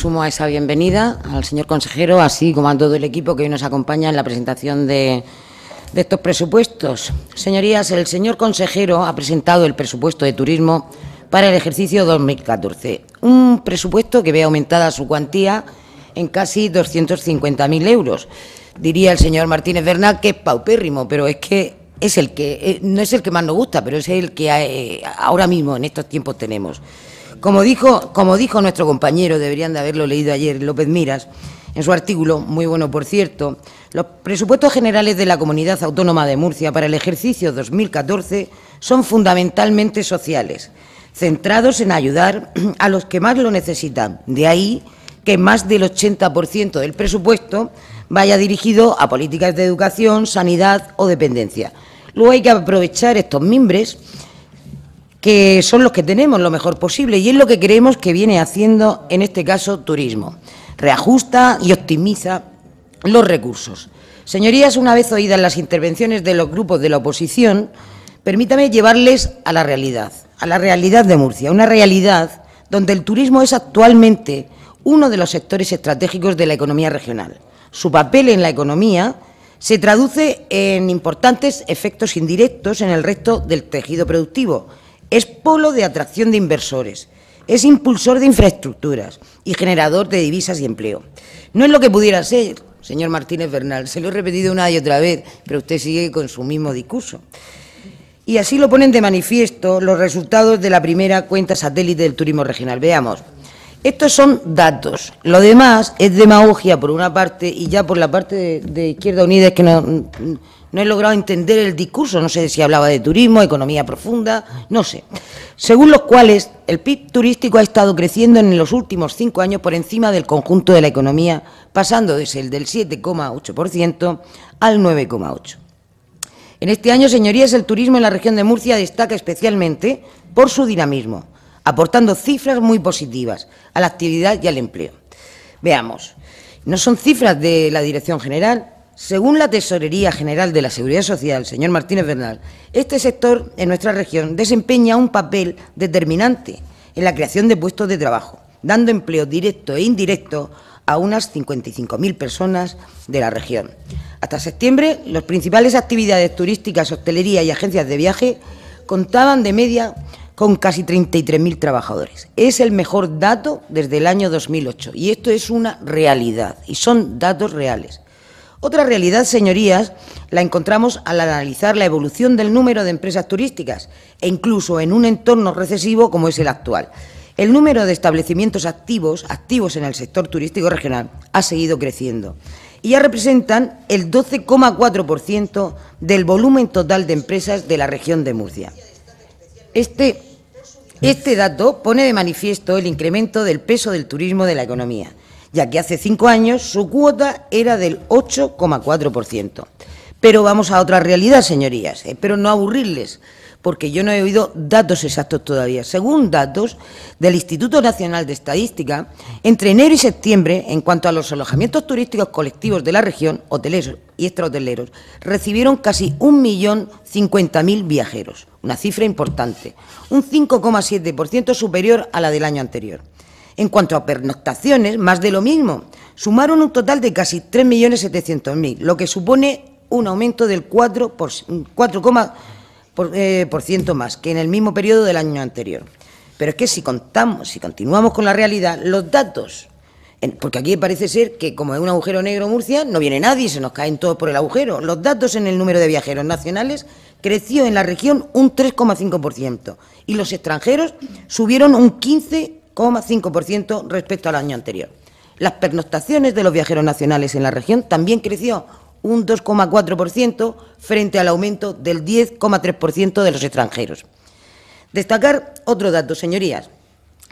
sumo a esa bienvenida al señor consejero, así como a todo el equipo que hoy nos acompaña en la presentación de, estos presupuestos. Señorías, el señor consejero ha presentado el presupuesto de turismo para el ejercicio 2014, un presupuesto que ve aumentada su cuantía en casi 250.000 euros. Diría el señor Martínez Bernal que es paupérrimo, pero es que es el que eh, no es el que más nos gusta, pero es el que eh, ahora mismo en estos tiempos tenemos. Como dijo, nuestro compañero, deberían de haberlo leído ayer, López Miras, en su artículo, muy bueno por cierto, los presupuestos generales de la Comunidad Autónoma de Murcia para el ejercicio 2014 son fundamentalmente sociales, centrados en ayudar a los que más lo necesitan. De ahí que más del 80% del presupuesto vaya dirigido a políticas de educación, sanidad o dependencia. Luego hay que aprovechar estos mimbres que son los que tenemos lo mejor posible y es lo que creemos que viene haciendo, en este caso, turismo. Reajusta y optimiza los recursos. Señorías, una vez oídas las intervenciones de los grupos de la oposición, permítame llevarles a la realidad, a la realidad de Murcia, una realidad donde el turismo es actualmente uno de los sectores estratégicos de la economía regional. Su papel en la economía se traduce en importantes efectos indirectos en el resto del tejido productivo, es polo de atracción de inversores, es impulsor de infraestructuras y generador de divisas y empleo. No es lo que pudiera ser, señor Martínez Bernal, se lo he repetido una y otra vez, pero usted sigue con su mismo discurso. Y así lo ponen de manifiesto los resultados de la primera cuenta satélite del turismo regional. Veamos. Estos son datos. Lo demás es demagogia por una parte y ya por la parte de, de Izquierda Unida es que no, no he logrado entender el discurso, no sé si hablaba de turismo, economía profunda, no sé. Según los cuales, el PIB turístico ha estado creciendo en los últimos cinco años por encima del conjunto de la economía, pasando desde el del 7,8% al 9,8%. En este año, señorías, el turismo en la región de Murcia destaca especialmente por su dinamismo, aportando cifras muy positivas a la actividad y al empleo. Veamos, no son cifras de la Dirección General, según la Tesorería General de la Seguridad Social, señor Martínez Bernal, este sector en nuestra región desempeña un papel determinante en la creación de puestos de trabajo, dando empleo directo e indirecto a unas 55.000 personas de la región. Hasta septiembre, las principales actividades turísticas, hostelería y agencias de viaje contaban de media con casi 33.000 trabajadores. Es el mejor dato desde el año 2008 y esto es una realidad y son datos reales. Otra realidad, señorías, la encontramos al analizar la evolución del número de empresas turísticas e incluso en un entorno recesivo como es el actual. El número de establecimientos activos, activos en el sector turístico regional, ha seguido creciendo y ya representan el 12,4% del volumen total de empresas de la región de Murcia. Este, este dato pone de manifiesto el incremento del peso del turismo de la economía ya que hace cinco años su cuota era del 8,4%. Pero vamos a otra realidad, señorías. Espero eh, no aburrirles, porque yo no he oído datos exactos todavía. Según datos del Instituto Nacional de Estadística, entre enero y septiembre, en cuanto a los alojamientos turísticos colectivos de la región, hoteleros y extrahoteleros, recibieron casi 1.050.000 viajeros, una cifra importante, un 5,7% superior a la del año anterior. En cuanto a pernoctaciones, más de lo mismo. Sumaron un total de casi 3.700.000, lo que supone un aumento del por, 4, eh, por, ciento más que en el mismo periodo del año anterior. Pero es que si contamos, si continuamos con la realidad, los datos, porque aquí parece ser que como es un agujero negro Murcia, no viene nadie, y se nos caen todos por el agujero. Los datos en el número de viajeros nacionales creció en la región un 3,5% y los extranjeros subieron un 15 5% respecto al año anterior. Las pernoctaciones de los viajeros nacionales en la región también creció un 2,4% frente al aumento del 10,3% de los extranjeros. Destacar otro dato, señorías.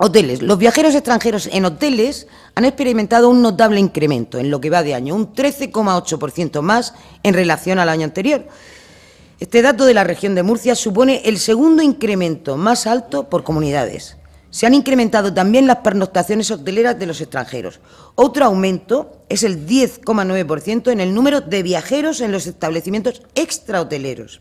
Hoteles. Los viajeros extranjeros en hoteles han experimentado un notable incremento en lo que va de año, un 13,8% más en relación al año anterior. Este dato de la región de Murcia supone el segundo incremento más alto por comunidades se han incrementado también las pernoctaciones hoteleras de los extranjeros. Otro aumento es el 10,9% en el número de viajeros en los establecimientos extrahoteleros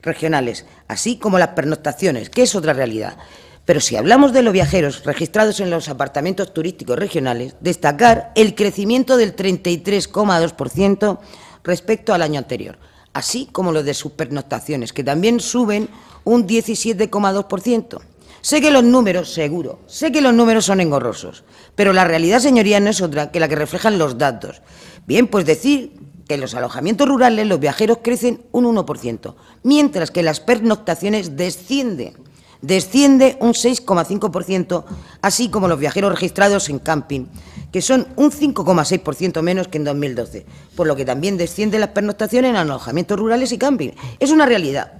regionales, así como las pernoctaciones, que es otra realidad. Pero si hablamos de los viajeros registrados en los apartamentos turísticos regionales, destacar el crecimiento del 33,2% respecto al año anterior, así como los de sus pernoctaciones, que también suben un 17,2%. Sé que los números, seguro, sé que los números son engorrosos, pero la realidad, señoría, no es otra que la que reflejan los datos. Bien, pues decir que en los alojamientos rurales los viajeros crecen un 1%, mientras que las pernoctaciones descienden desciende un 6,5%, así como los viajeros registrados en camping, que son un 5,6% menos que en 2012, por lo que también descienden las pernoctaciones en alojamientos rurales y camping. Es una realidad.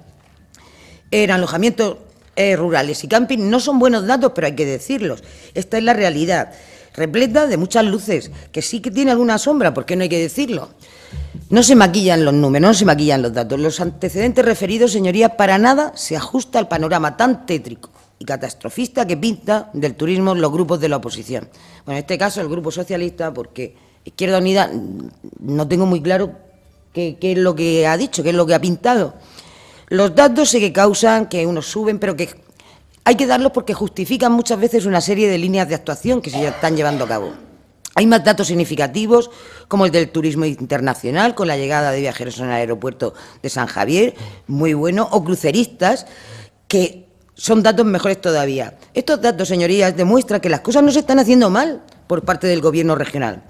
En alojamientos eh, rurales y camping no son buenos datos, pero hay que decirlos. Esta es la realidad, repleta de muchas luces, que sí que tiene alguna sombra, porque no hay que decirlo. No se maquillan los números, no se maquillan los datos. Los antecedentes referidos, señorías, para nada se ajusta al panorama tan tétrico y catastrofista que pinta del turismo los grupos de la oposición. Bueno, en este caso el Grupo Socialista, porque Izquierda Unida mm, no tengo muy claro qué es lo que ha dicho, qué es lo que ha pintado. Los datos sí que causan que unos suben, pero que hay que darlos porque justifican muchas veces una serie de líneas de actuación que se están llevando a cabo. Hay más datos significativos, como el del turismo internacional, con la llegada de viajeros en el aeropuerto de San Javier, muy bueno, o cruceristas, que son datos mejores todavía. Estos datos, señorías, demuestran que las cosas no se están haciendo mal por parte del Gobierno regional,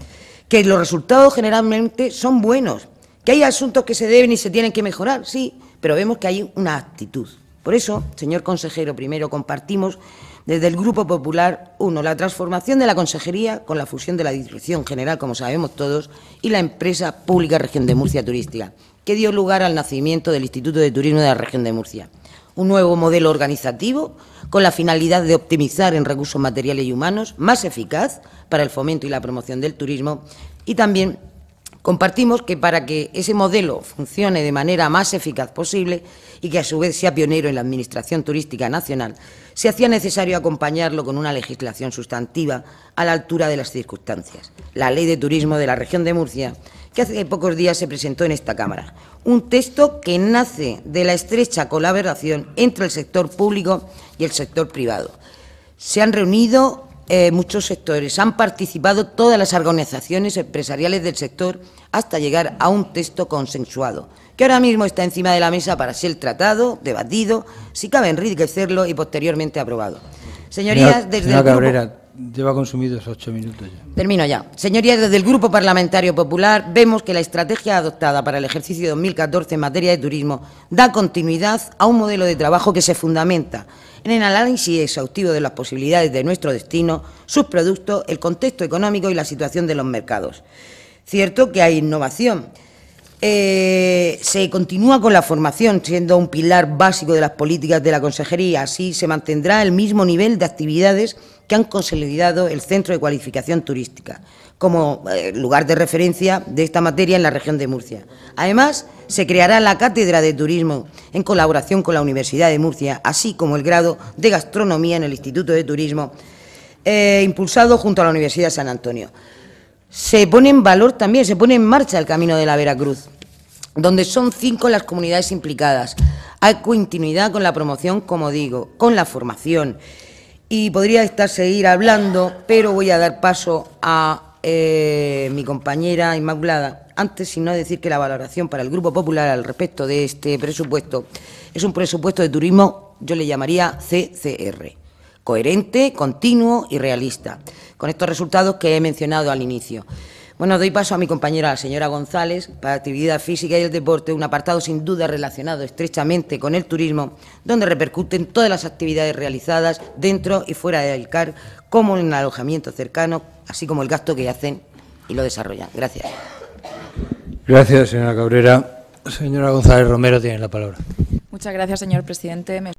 que los resultados generalmente son buenos, que hay asuntos que se deben y se tienen que mejorar, sí, pero vemos que hay una actitud. Por eso, señor consejero, primero compartimos desde el Grupo Popular, uno, la transformación de la consejería con la fusión de la Dirección General, como sabemos todos, y la empresa pública Región de Murcia Turística, que dio lugar al nacimiento del Instituto de Turismo de la Región de Murcia. Un nuevo modelo organizativo con la finalidad de optimizar en recursos materiales y humanos, más eficaz para el fomento y la promoción del turismo y también Compartimos que para que ese modelo funcione de manera más eficaz posible y que a su vez sea pionero en la Administración Turística Nacional, se hacía necesario acompañarlo con una legislación sustantiva a la altura de las circunstancias. La Ley de Turismo de la Región de Murcia, que hace pocos días se presentó en esta Cámara. Un texto que nace de la estrecha colaboración entre el sector público y el sector privado. Se han reunido eh, muchos sectores. Han participado todas las organizaciones empresariales del sector hasta llegar a un texto consensuado, que ahora mismo está encima de la mesa para ser tratado, debatido, si cabe enriquecerlo y posteriormente aprobado. Señorías, lleva minutos Termino ya. Señorías, desde el Grupo Parlamentario Popular vemos que la estrategia adoptada para el ejercicio 2014 en materia de turismo da continuidad a un modelo de trabajo que se fundamenta en el análisis exhaustivo de las posibilidades de nuestro destino, sus productos, el contexto económico y la situación de los mercados. Cierto que hay innovación, eh, se continúa con la formación, siendo un pilar básico de las políticas de la Consejería. Así se mantendrá el mismo nivel de actividades que han consolidado el Centro de Cualificación Turística como eh, lugar de referencia de esta materia en la región de Murcia. Además, se creará la Cátedra de Turismo en colaboración con la Universidad de Murcia, así como el grado de Gastronomía en el Instituto de Turismo, eh, impulsado junto a la Universidad de San Antonio. Se pone en valor también, se pone en marcha el Camino de la Veracruz, donde son cinco las comunidades implicadas. Hay continuidad con la promoción, como digo, con la formación. Y podría estar seguir hablando, pero voy a dar paso a eh, mi compañera Inmaculada. Antes, si no decir que la valoración para el Grupo Popular al respecto de este presupuesto es un presupuesto de turismo, yo le llamaría CCR, coherente, continuo y realista, con estos resultados que he mencionado al inicio. Bueno, doy paso a mi compañera, la señora González, para actividad física y el deporte, un apartado sin duda relacionado estrechamente con el turismo, donde repercuten todas las actividades realizadas dentro y fuera de Alcar, como en el alojamiento cercano, así como el gasto que hacen y lo desarrollan. Gracias. Gracias, señora Cabrera. Señora González Romero tiene la palabra. Muchas gracias, señor presidente.